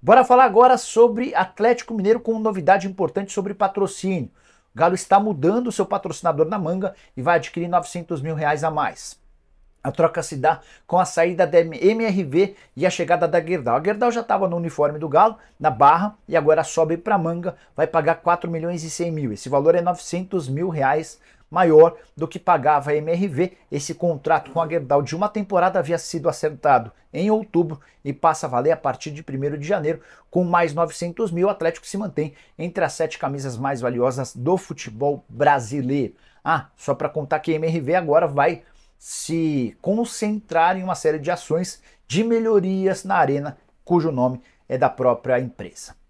Bora falar agora sobre Atlético Mineiro com novidade importante sobre patrocínio. O Galo está mudando seu patrocinador na manga e vai adquirir 900 mil reais a mais. A troca se dá com a saída da MRV e a chegada da Gerdau. A Gerdau já estava no uniforme do Galo, na barra, e agora sobe para a manga, vai pagar 4 milhões e 100 mil. Esse valor é 900 mil reais maior do que pagava a MRV. Esse contrato com a Gerdau de uma temporada havia sido acertado em outubro e passa a valer a partir de 1 de janeiro. Com mais 900 mil, o Atlético se mantém entre as sete camisas mais valiosas do futebol brasileiro. Ah, só para contar que a MRV agora vai se concentrar em uma série de ações de melhorias na arena, cujo nome é da própria empresa.